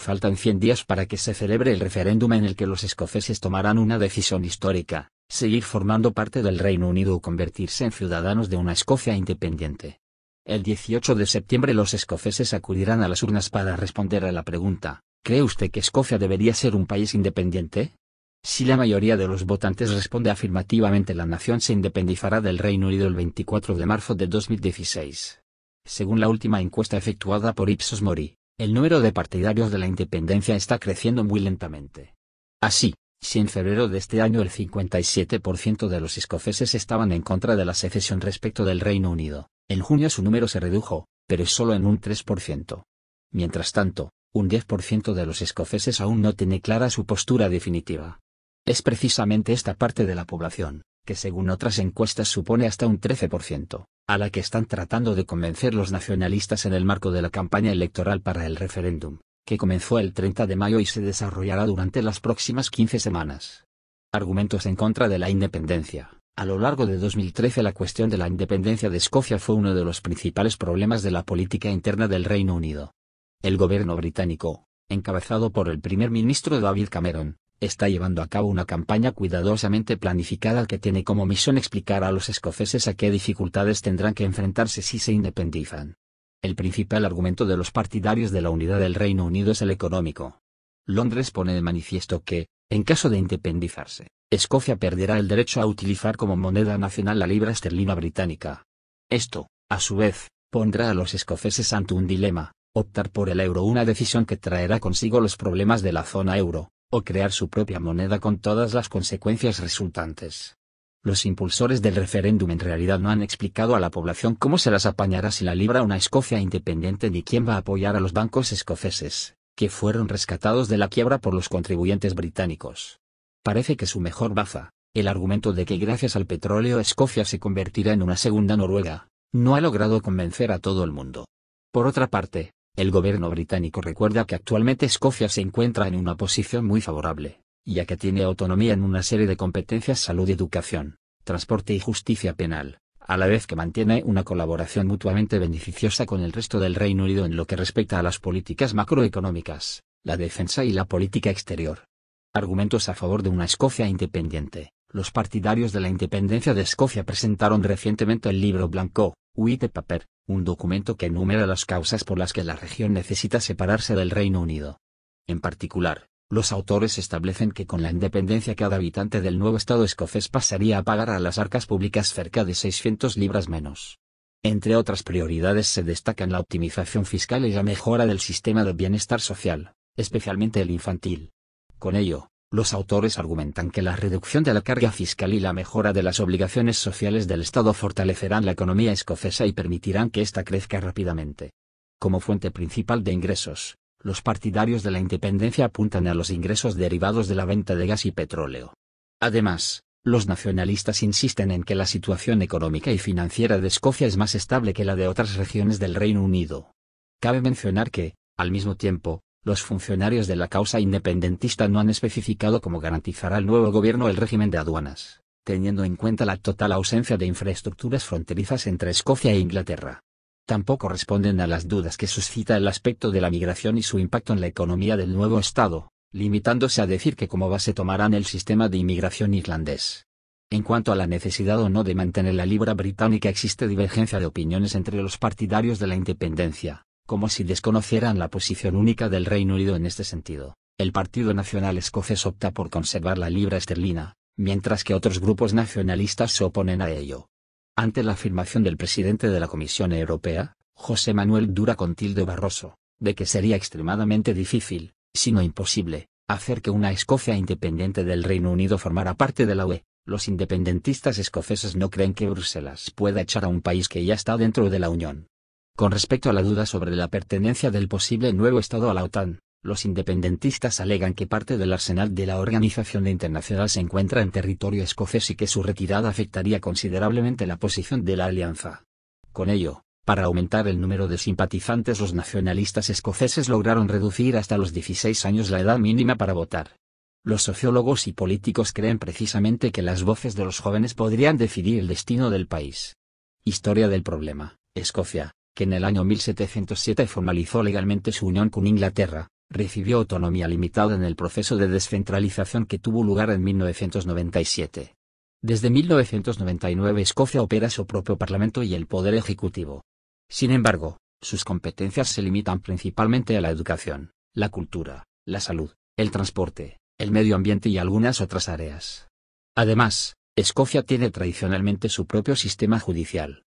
Faltan 100 días para que se celebre el referéndum en el que los escoceses tomarán una decisión histórica, seguir formando parte del Reino Unido o convertirse en ciudadanos de una Escocia independiente. El 18 de septiembre los escoceses acudirán a las urnas para responder a la pregunta, ¿cree usted que Escocia debería ser un país independiente? Si la mayoría de los votantes responde afirmativamente, la nación se independizará del Reino Unido el 24 de marzo de 2016. Según la última encuesta efectuada por Ipsos Mori, el número de partidarios de la independencia está creciendo muy lentamente. Así, si en febrero de este año el 57% de los escoceses estaban en contra de la secesión respecto del Reino Unido, en junio su número se redujo, pero solo en un 3%. Mientras tanto, un 10% de los escoceses aún no tiene clara su postura definitiva. Es precisamente esta parte de la población, que según otras encuestas supone hasta un 13%, a la que están tratando de convencer los nacionalistas en el marco de la campaña electoral para el referéndum, que comenzó el 30 de mayo y se desarrollará durante las próximas 15 semanas. Argumentos en contra de la independencia. A lo largo de 2013 la cuestión de la independencia de Escocia fue uno de los principales problemas de la política interna del Reino Unido. El gobierno británico, encabezado por el primer ministro David Cameron, está llevando a cabo una campaña cuidadosamente planificada que tiene como misión explicar a los escoceses a qué dificultades tendrán que enfrentarse si se independizan. El principal argumento de los partidarios de la unidad del Reino Unido es el económico. Londres pone de manifiesto que, en caso de independizarse, Escocia perderá el derecho a utilizar como moneda nacional la libra esterlina británica. Esto, a su vez, pondrá a los escoceses ante un dilema, optar por el euro una decisión que traerá consigo los problemas de la zona euro, o crear su propia moneda con todas las consecuencias resultantes. Los impulsores del referéndum en realidad no han explicado a la población cómo se las apañará si la libra una Escocia independiente ni quién va a apoyar a los bancos escoceses, que fueron rescatados de la quiebra por los contribuyentes británicos. Parece que su mejor baza, el argumento de que gracias al petróleo Escocia se convertirá en una segunda Noruega, no ha logrado convencer a todo el mundo. Por otra parte, el gobierno británico recuerda que actualmente Escocia se encuentra en una posición muy favorable, ya que tiene autonomía en una serie de competencias salud y educación, transporte y justicia penal, a la vez que mantiene una colaboración mutuamente beneficiosa con el resto del Reino Unido en lo que respecta a las políticas macroeconómicas, la defensa y la política exterior. Argumentos a favor de una Escocia independiente. Los partidarios de la independencia de Escocia presentaron recientemente el libro blanco, White Paper, un documento que enumera las causas por las que la región necesita separarse del Reino Unido. En particular, los autores establecen que con la independencia cada habitante del nuevo Estado escocés pasaría a pagar a las arcas públicas cerca de 600 libras menos. Entre otras prioridades se destacan la optimización fiscal y la mejora del sistema de bienestar social, especialmente el infantil. Con ello, los autores argumentan que la reducción de la carga fiscal y la mejora de las obligaciones sociales del Estado fortalecerán la economía escocesa y permitirán que ésta crezca rápidamente. Como fuente principal de ingresos, los partidarios de la independencia apuntan a los ingresos derivados de la venta de gas y petróleo. Además, los nacionalistas insisten en que la situación económica y financiera de Escocia es más estable que la de otras regiones del Reino Unido. Cabe mencionar que, al mismo tiempo, los funcionarios de la causa independentista no han especificado cómo garantizará el nuevo gobierno el régimen de aduanas, teniendo en cuenta la total ausencia de infraestructuras fronterizas entre Escocia e Inglaterra. Tampoco responden a las dudas que suscita el aspecto de la migración y su impacto en la economía del nuevo Estado, limitándose a decir que como base tomarán el sistema de inmigración irlandés. En cuanto a la necesidad o no de mantener la libra británica existe divergencia de opiniones entre los partidarios de la independencia como si desconocieran la posición única del Reino Unido en este sentido. El Partido Nacional Escocés opta por conservar la libra esterlina, mientras que otros grupos nacionalistas se oponen a ello. Ante la afirmación del presidente de la Comisión Europea, José Manuel Dura con tilde Barroso, de que sería extremadamente difícil, si no imposible, hacer que una Escocia independiente del Reino Unido formara parte de la UE, los independentistas escoceses no creen que Bruselas pueda echar a un país que ya está dentro de la Unión, con respecto a la duda sobre la pertenencia del posible nuevo Estado a la OTAN, los independentistas alegan que parte del arsenal de la organización internacional se encuentra en territorio escocés y que su retirada afectaría considerablemente la posición de la alianza. Con ello, para aumentar el número de simpatizantes los nacionalistas escoceses lograron reducir hasta los 16 años la edad mínima para votar. Los sociólogos y políticos creen precisamente que las voces de los jóvenes podrían decidir el destino del país. Historia del problema. Escocia, que en el año 1707 formalizó legalmente su unión con Inglaterra, recibió autonomía limitada en el proceso de descentralización que tuvo lugar en 1997. Desde 1999 Escocia opera su propio Parlamento y el Poder Ejecutivo. Sin embargo, sus competencias se limitan principalmente a la educación, la cultura, la salud, el transporte, el medio ambiente y algunas otras áreas. Además, Escocia tiene tradicionalmente su propio sistema judicial,